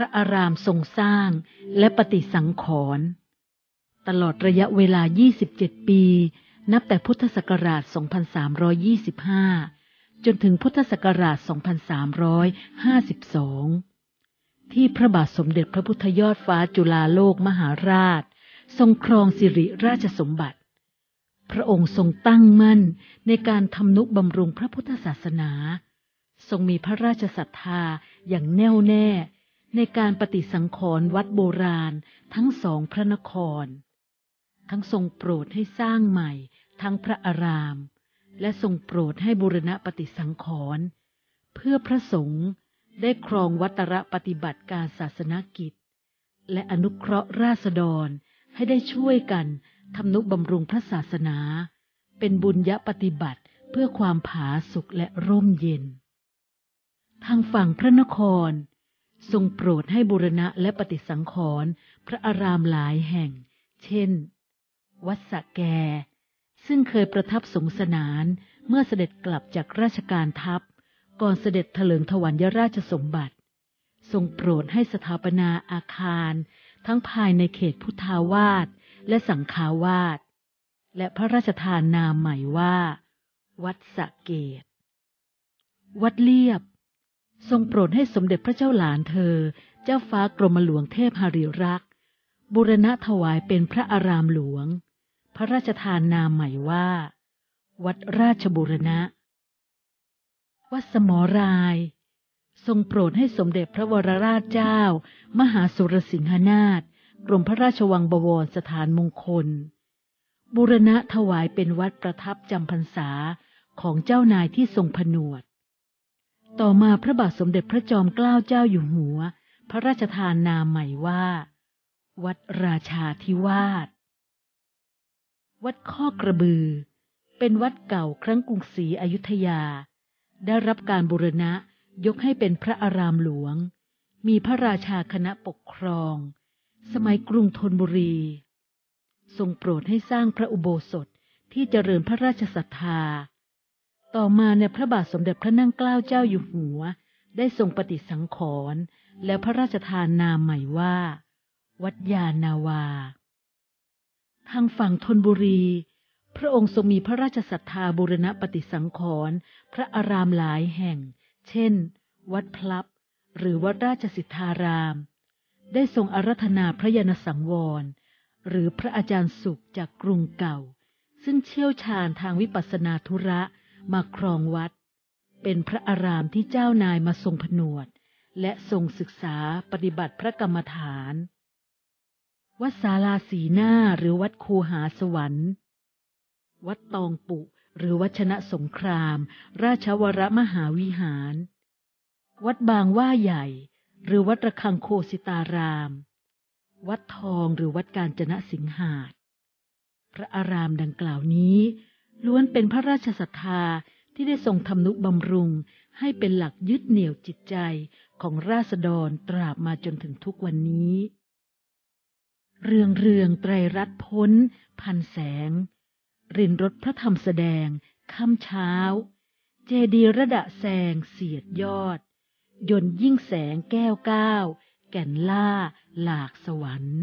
ระอารามทรงสร้างและปฏิสังขรณ์ตลอดระยะเวลา 27 ปี นับแต่พุทธศักราช 2325 จนถึงพุทธศักราช 2352 ที่พระบาทสมเด็จพระพุทธยอดฟ้าจุฬาโลกมหาราช ทรงครองสิริราชสมบัติ พระองค์ทรงตั้งมั่นในการทำนุบำรุงพระพุทธศาสนา ทรงมีพระราชศรัทธาอย่างแน่วแน่ในการปฏิสังขรณ์วัดโบราณทั้งสองพระนคร ทั้งทรงโปรดให้สร้างใหม่ทั้งพระอาราม และทรงโปรดให้บุรณะปฏิสังขรณ์เพื่อพระสงฆ์ได้ครองวัตระปฏิบัติการศาสนกิจ และอนุเคราะห์ราษฎรให้ได้ช่วยกันทำนุบำรุงพระศาสนา เป็นบุญยปฏิบัติเพื่อความผาสุกและร่มเย็นทางฝั่งพระนครทรงโปรดให้บุรณะและปฏิสังขรณ์พระอารามหลายแห่ง เช่น วัดสะแก ซึ่งเคยประทับสงสนาน เมื่อเสด็จกลับจากราชการทัพ ก่อนเสด็จเถลิงถวัลยราชสมบัติ ทรงโปรดให้สถาปนาอาคาร ทั้งภายในเขตพุทธาวาสและสังขาวาส และพระราชทานนามใหม่ว่า วัดสะเกต วัดเลียบทรงโปรดให้สมเด็จพระเจ้าหลานเธอ เจ้าฟ้ากรมหลวงเทพหริรักษ์ บุรณะถวายเป็นพระอารามหลวง พระราชทานนามใหม่ว่า วัดราชบุรณะ วัดสมราย ทรงโปรดให้สมเด็จพระวรราชเจ้า มหาสุรสิงหนาถกรมพระราชวังบวรสถานมงคล บุรณะถวายเป็นวัดประทับจำพรรษาของเจ้านายที่ทรงผนวดต่อมาพระบาทสมเด็จพระจอมเกล้าเจ้าอยู่หัว พระราชทานนามใหม่ว่า วัดราชาธิวาส วัดข้อกระบือ เป็นวัดเก่าครั้งกรุงศรีอยุธยา ได้รับการบูรณะยกให้เป็นพระอารามหลวง มีพระราชาคณะปกครอง สมัยกรุงธนบุรีทรงโปรดให้สร้างพระอุโบสถที่เจริญพระราชศรัทธาต่อมาในพระบาทสมเด็จพระนั่งเกล้าเจ้าอยู่หัว ได้ทรงปฏิสังขรณ์และพระราชทานนามใหม่ว่า วัดยานาวา ทางฝั่งธนบุรี พระองค์ทรงมีพระราชศรัทธาบูรณะปฏิสังขรณ์พระอารามหลายแห่ง เช่นวัดพลับหรือวัดราชสิทธาราม ได้ทรงอารัธนาพระยานสังวร หรือพระอาจารย์สุขจากกรุงเก่า ซึ่งเชี่ยวชาญทางวิปัสสนาธุระมาครองวัด เป็นพระอารามที่เจ้านายมาทรงผนวด และทรงศึกษาปฏิบัติพระกรรมฐาน วัดศาลาสีหน้าหรือวัดคูหาสวรรค์ วัดตองปุหรือวัชนะสงคราม ราชวรมหาวิหาร วัดบางว่าใหญ่ หรือวัดระคังโคสิตาราม วัดทองหรือวัดการจนะสิงหาพระอารามดังกล่าวนี้ล้วนเป็นพระราชศรัทธาที่ได้ทรงทำนุบำรุงให้เป็นหลักยึดเหนี่ยวจิตใจของราษฎรตราบมาจนถึงทุกวันนี้ เรืองเรืองไตรรัตน์พ้น พันแสงรินรถพระธรรมแสดงค่ำเช้าเจดีระดะแสงเสียดยอด ยนยิ่งแสงแก้วก้าวแก่นล่าหลากสวรรค์